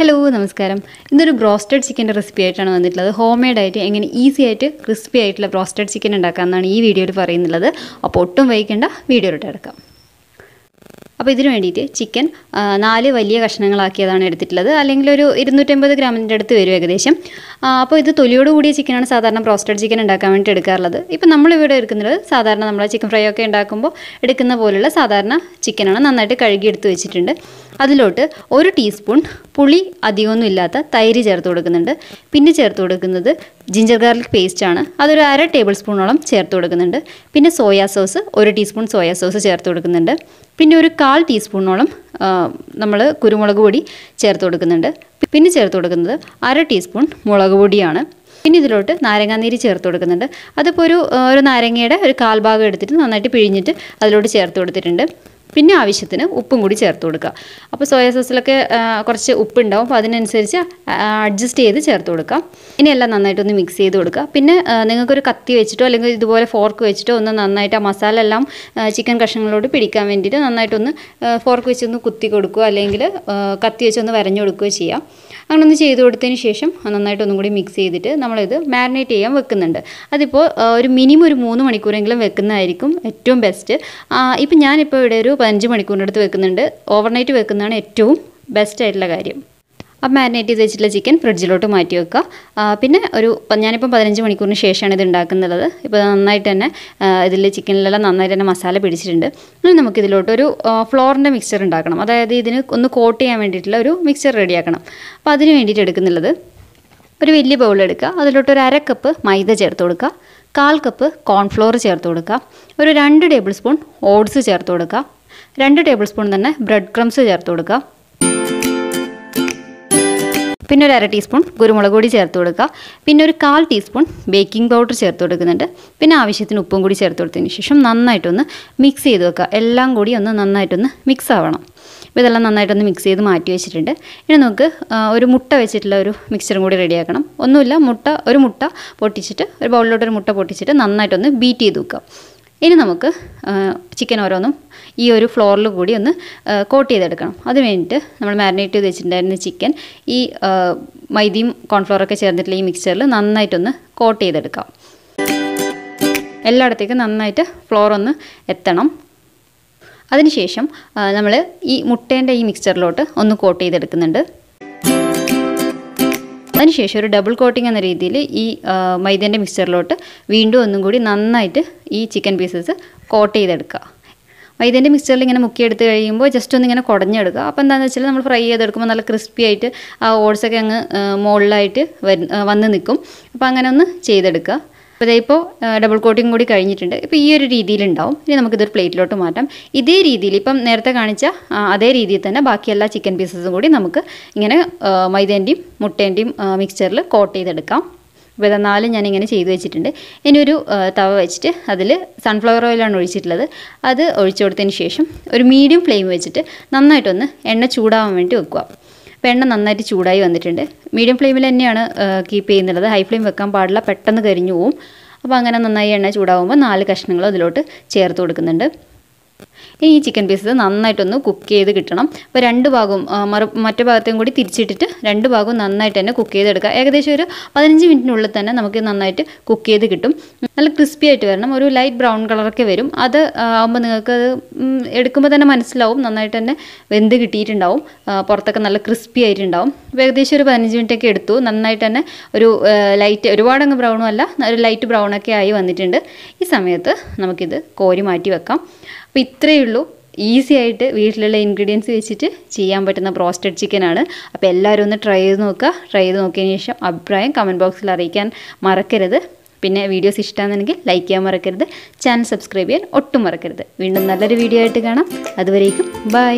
hello നമസ്കാരം ഇന്നൊരു broasted ചിക്കൻ്റെ റെസിപ്പി ആയിട്ടാണ് വന്നിട്ടുള്ളത് ഹോം മെയ്ഡ് ആയിട്ട് എങ്ങനെ ഈസി ആയിട്ട് ക്രിസ്പി ആയിട്ടുള്ള ബ്രോസ്റ്റഡ് ചിക്കൻ എന്നാണ് ഈ വീഡിയോയിൽ പറയുന്നത് അപ്പോൾ ഒട്ടും വൈകേണ്ട വീഡിയോയിലോട്ട് എടുക്കാം അപ്പോൾ ഇതിന് വേണ്ടിയിട്ട് ചിക്കൻ നാല് വലിയ കഷ്ണങ്ങളാക്കിയതാണ് എടുത്തിട്ടുള്ളത് അല്ലെങ്കിൽ ഒരു ഇരുന്നൂറ്റമ്പത് ഗ്രാമിൻ്റെ അടുത്ത് വരും ഏകദേശം അപ്പോൾ ഇത് തൊലിയോട് കൂടിയ ചിക്കനാണ് സാധാരണ ബ്രോസ്റ്റഡ് ചിക്കൻ ഉണ്ടാക്കാൻ വേണ്ടി എടുക്കാറുള്ളത് ഇപ്പോൾ നമ്മളിവിടെ എടുക്കുന്നത് സാധാരണ നമ്മൾ ചിക്കൻ ഫ്രൈ ഒക്കെ ഉണ്ടാക്കുമ്പോൾ എടുക്കുന്ന പോലുള്ള സാധാരണ ചിക്കനാണ് നന്നായിട്ട് കഴുകി എടുത്ത് വെച്ചിട്ടുണ്ട് അതിലോട്ട് ഒരു ടീസ്പൂൺ പുളി അധികമൊന്നും ഇല്ലാത്ത തൈര് ചേർത്ത് കൊടുക്കുന്നുണ്ട് പിന്നെ ചേർത്ത് കൊടുക്കുന്നത് ജിഞ്ചർ ഗാർലിക് പേസ്റ്റാണ് അതൊരു അര ടേബിൾ സ്പൂണോളം ചേർത്ത് കൊടുക്കുന്നുണ്ട് പിന്നെ സോയാ സോസ് ഒരു ടീസ്പൂൺ സോയാ സോസ് ചേർത്ത് കൊടുക്കുന്നുണ്ട് പിന്നെ ഒരു കാൽ ടീസ്പൂണോളം നമ്മൾ കുരുമുളക് പൊടി ചേർത്ത് കൊടുക്കുന്നുണ്ട് പിന്നെ ചേർത്ത് കൊടുക്കുന്നത് അര ടീസ്പൂൺ മുളക് പൊടിയാണ് പിന്നെ ഇതിലോട്ട് നാരങ്ങാനീര് ചേർത്ത് കൊടുക്കുന്നുണ്ട് അതിപ്പോൾ ഒരു ഒരു നാരങ്ങയുടെ ഒരു കാൽഭാഗം എടുത്തിട്ട് നന്നായിട്ട് പിഴിഞ്ഞിട്ട് അതിലോട്ട് ചേർത്ത് കൊടുത്തിട്ടുണ്ട് പിന്നെ ആവശ്യത്തിന് ഉപ്പും കൂടി ചേർത്ത് കൊടുക്കുക അപ്പോൾ സോയാ സോസിലൊക്കെ കുറച്ച് ഉപ്പുണ്ടാവും അപ്പോൾ അതിനനുസരിച്ച് അഡ്ജസ്റ്റ് ചെയ്ത് ചേർത്ത് കൊടുക്കാം ഇനി എല്ലാം നന്നായിട്ടൊന്ന് മിക്സ് ചെയ്ത് കൊടുക്കുക പിന്നെ നിങ്ങൾക്കൊരു കത്തി വെച്ചിട്ടോ അല്ലെങ്കിൽ ഇതുപോലെ ഫോർക്ക് വെച്ചിട്ടോ ഒന്ന് നന്നായിട്ട് ആ മസാല എല്ലാം ചിക്കൻ കഷ്ണങ്ങളോട് പിടിക്കാൻ വേണ്ടിയിട്ട് നന്നായിട്ടൊന്ന് ഫോർക്ക് വെച്ചൊന്ന് കുത്തി കൊടുക്കുക അല്ലെങ്കിൽ കത്തി വെച്ചൊന്ന് വരഞ്ഞു കൊടുക്കുകയോ ചെയ്യാം അങ്ങനെ ഒന്ന് ചെയ്ത് കൊടുത്തതിന് ശേഷം നന്നായിട്ടൊന്നും കൂടി മിക്സ് ചെയ്തിട്ട് നമ്മളിത് മാരിനേറ്റ് ചെയ്യാൻ വെക്കുന്നുണ്ട് അതിപ്പോൾ ഒരു മിനിമം ഒരു മൂന്ന് മണിക്കൂറെങ്കിലും വെക്കുന്നതായിരിക്കും ഏറ്റവും ബെസ്റ്റ് ഇപ്പം ഞാനിപ്പോൾ ഇവിടെ ഒരു അഞ്ച് മണിക്കൂറിനടുത്ത് വെക്കുന്നുണ്ട് ഓവർനൈറ്റ് വെക്കുന്നതാണ് ഏറ്റവും ബെസ്റ്റ് ആയിട്ടുള്ള കാര്യം അപ്പം മാരിനേറ്റ് ചെയ്ത് വെച്ചിട്ടുള്ള ചിക്കൻ ഫ്രിഡ്ജിലോട്ട് മാറ്റി വെക്കുക പിന്നെ ഒരു ഞാനിപ്പം പതിനഞ്ച് മണിക്കൂറിന് ശേഷമാണ് ഇത് ഉണ്ടാക്കുന്നത് ഇപ്പോൾ നന്നായിട്ട് തന്നെ ഇതിൽ ചിക്കനിലെല്ലാം നന്നായിട്ട് തന്നെ മസാല പിടിച്ചിട്ടുണ്ട് ഇനി നമുക്കിതിലോട്ട് ഒരു ഫ്ലോറിൻ്റെ മിക്സ്ചർ ഉണ്ടാക്കണം അതായത് ഇതിന് ഒന്ന് കോട്ട് ചെയ്യാൻ വേണ്ടിയിട്ടുള്ള ഒരു മിക്സ്ചർ റെഡിയാക്കണം അപ്പോൾ അതിന് വേണ്ടിയിട്ട് എടുക്കുന്നുള്ളത് ഒരു വലിയ ബൗൾ എടുക്കുക അതിലോട്ട് ഒരു അര കപ്പ് മൈദ ചേർത്ത് കൊടുക്കുക കാൽ കപ്പ് കോൺഫ്ലോർ ചേർത്ത് കൊടുക്കുക ഒരു രണ്ട് ടേബിൾ സ്പൂൺ ഓട്സ് ചേർത്ത് കൊടുക്കുക രണ്ട് ടേബിൾ സ്പൂൺ തന്നെ ബ്രെഡ് ക്രംസ് ചേർത്ത് കൊടുക്കുക പിന്നെ ഒരു അര ടീസ്പൂൺ കുരുമുളക് പൊടി ചേർത്ത് കൊടുക്കുക പിന്നെ ഒരു കാൽ ടീസ്പൂൺ ബേക്കിംഗ് പൗഡർ ചേർത്ത് കൊടുക്കുന്നുണ്ട് പിന്നെ ആവശ്യത്തിന് ഉപ്പും കൂടി ചേർത്ത് കൊടുത്തതിന് ശേഷം നന്നായിട്ടൊന്ന് മിക്സ് ചെയ്ത് വെക്കുക എല്ലാം കൂടി ഒന്ന് നന്നായിട്ടൊന്ന് മിക്സ് ആവണം അപ്പോൾ ഇതെല്ലാം നന്നായിട്ടൊന്ന് മിക്സ് ചെയ്ത് മാറ്റി വെച്ചിട്ടുണ്ട് ഇനി നമുക്ക് ഒരു മുട്ട വെച്ചിട്ടുള്ള ഒരു മിക്സറും കൂടി റെഡിയാക്കണം ഒന്നുമില്ല മുട്ട ഒരു മുട്ട പൊട്ടിച്ചിട്ട് ഒരു ബൗളിലോട്ട് ഒരു മുട്ട പൊട്ടിച്ചിട്ട് നന്നായിട്ടൊന്ന് ബീറ്റ് ചെയ്ത് വെക്കുക ഇനി നമുക്ക് ചിക്കൻ ഓരോന്നും ഈ ഒരു ഫ്ലോറിൽ കൂടി ഒന്ന് കോട്ട് ചെയ്തെടുക്കണം അത് വേണ്ടിയിട്ട് നമ്മൾ മാരിനേറ്റ് ചെയ്ത് വെച്ചിട്ടുണ്ടായിരുന്ന ചിക്കൻ ഈ മൈദയും കോൺഫ്ലോറൊക്കെ ചേർന്നിട്ടുള്ള ഈ മിക്സ്ചറിൽ നന്നായിട്ടൊന്ന് കോട്ട് ചെയ്തെടുക്കാം എല്ലായിടത്തേക്കും നന്നായിട്ട് ഫ്ലോർ ഒന്ന് എത്തണം അതിനുശേഷം നമ്മൾ ഈ മുട്ടേൻ്റെ ഈ മിക്സ്ചറിലോട്ട് ഒന്ന് കോട്ട് ചെയ്തെടുക്കുന്നുണ്ട് അതിനുശേഷം ഒരു ഡബിൾ കോട്ടിംഗ് എന്ന രീതിയിൽ ഈ മൈദൻ്റെ മിക്സ്ചറിലോട്ട് വീണ്ടും ഒന്നും കൂടി നന്നായിട്ട് ഈ ചിക്കൻ പീസസ് കോട്ട് ചെയ്തെടുക്കുക മൈദൻ്റെ മിക്സ്ചറിൽ ഇങ്ങനെ മുക്കിയെടുത്ത് കഴിയുമ്പോൾ ജസ്റ്റ് ഒന്ന് ഇങ്ങനെ കുടഞ്ഞെടുക്കുക അപ്പോൾ എന്താണെന്ന് വെച്ചാൽ നമ്മൾ ഫ്രൈ ചെയ്തെടുക്കുമ്പോൾ നല്ല ക്രിസ്പി ആയിട്ട് ആ ഓട്സൊക്കെ അങ്ങ് മുകളിലായിട്ട് വന്ന് നിൽക്കും അപ്പോൾ അങ്ങനെ ഒന്ന് ചെയ്തെടുക്കുക അപ്പോൾ ഇതിപ്പോൾ ഡബിൾ കോട്ടിങ് കൂടി കഴിഞ്ഞിട്ടുണ്ട് ഇപ്പോൾ ഈ ഒരു രീതിയിലുണ്ടാവും ഇനി നമുക്കിതൊരു പ്ലേറ്റിലോട്ട് മാറ്റാം ഇതേ രീതിയിൽ ഇപ്പം നേരത്തെ കാണിച്ച അതേ രീതിയിൽ തന്നെ ബാക്കി എല്ലാ ചിക്കൻ പീസസും കൂടി നമുക്ക് ഇങ്ങനെ മൈദേൻ്റെയും മുട്ടേൻ്റെയും മിക്സ്ചറിൽ കോട്ട് ചെയ്തെടുക്കാം ഇപ്പോൾ ഇതാ നാലും ഞാനിങ്ങനെ ചെയ്തു വെച്ചിട്ടുണ്ട് ഇനി ഒരു തവ വെച്ചിട്ട് അതിൽ സൺഫ്ലവർ ഓയിലാണ് ഒഴിച്ചിട്ടുള്ളത് അത് ഒഴിച്ചു കൊടുത്തതിന് ശേഷം ഒരു മീഡിയം ഫ്ലെയിം വെച്ചിട്ട് നന്നായിട്ടൊന്ന് എണ്ണ ചൂടാവാൻ വേണ്ടി വെക്കുക വെണ്ണ നന്നായിട്ട് ചൂടായി വന്നിട്ടുണ്ട് മീഡിയം ഫ്ലെയിമിൽ തന്നെയാണ് കീപ്പ് ചെയ്യുന്നുള്ളത് ഹൈ ഫ്ലെയിം വെക്കാൻ പാടില്ല പെട്ടെന്ന് കരിഞ്ഞു പോവും അപ്പോൾ അങ്ങനെ നന്നായി എണ്ണ ചൂടാവുമ്പോൾ നാല് കഷ്ണങ്ങൾ അതിലോട്ട് ചേർത്ത് കൊടുക്കുന്നുണ്ട് ഇനി ഈ ചിക്കൻ പീസസ് നന്നായിട്ടൊന്ന് കുക്ക് ചെയ്ത് കിട്ടണം അപ്പോൾ രണ്ട് ഭാഗവും മറു മറ്റേ ഭാഗത്തെയും കൂടി തിരിച്ചിട്ടിട്ട് രണ്ട് ഭാഗവും നന്നായിട്ട് തന്നെ കുക്ക് ചെയ്തെടുക്കുക ഏകദേശം ഒരു പതിനഞ്ച് മിനിറ്റിനുള്ളിൽ തന്നെ നമുക്ക് നന്നായിട്ട് കുക്ക് ചെയ്ത് കിട്ടും നല്ല ക്രിസ്പി ആയിട്ട് വരണം ഒരു ലൈറ്റ് ബ്രൗൺ കളറൊക്കെ വരും അത് ആകുമ്പോൾ നിങ്ങൾക്ക് എടുക്കുമ്പോൾ തന്നെ മനസ്സിലാവും നന്നായിട്ട് തന്നെ വെന്ത് കിട്ടിയിട്ടുണ്ടാവും പുറത്തൊക്കെ നല്ല ക്രിസ്പി ആയിട്ടുണ്ടാവും ഏകദേശം ഒരു പതിനഞ്ച് മിനിറ്റ് ഒക്കെ എടുത്തു നന്നായിട്ട് തന്നെ ഒരു ലൈറ്റ് ഒരുപാടങ്ങ് ബ്രൗണും അല്ല ഒരു ലൈറ്റ് ബ്രൗണൊക്കെ ആയി വന്നിട്ടുണ്ട് ഈ സമയത്ത് നമുക്കിത് കോരി മാറ്റി വെക്കാം അപ്പോൾ ഇത്രയേ ഉള്ളൂ ഈസി ആയിട്ട് വീട്ടിലുള്ള ഇൻഗ്രീഡിയൻസ് വെച്ചിട്ട് ചെയ്യാൻ പറ്റുന്ന ബ്രോസ്റ്റഡ് ചിക്കനാണ് അപ്പോൾ എല്ലാവരും ഒന്ന് ട്രൈ ചെയ്ത് നോക്കുക ട്രൈ ചെയ്ത് നോക്കിയതിന് ശേഷം അഭിപ്രായം കമൻറ്റ് ബോക്സിൽ അറിയിക്കാൻ മറക്കരുത് പിന്നെ വീഡിയോസ് ഇഷ്ടമാണെന്നുണ്ടെങ്കിൽ ലൈക്ക് ചെയ്യാൻ മറക്കരുത് ചാനൽ സബ്സ്ക്രൈബ് ചെയ്യാൻ ഒട്ടും മറക്കരുത് വീണ്ടും നല്ലൊരു വീഡിയോ ആയിട്ട് കാണാം അതുവരേക്കും ബൈ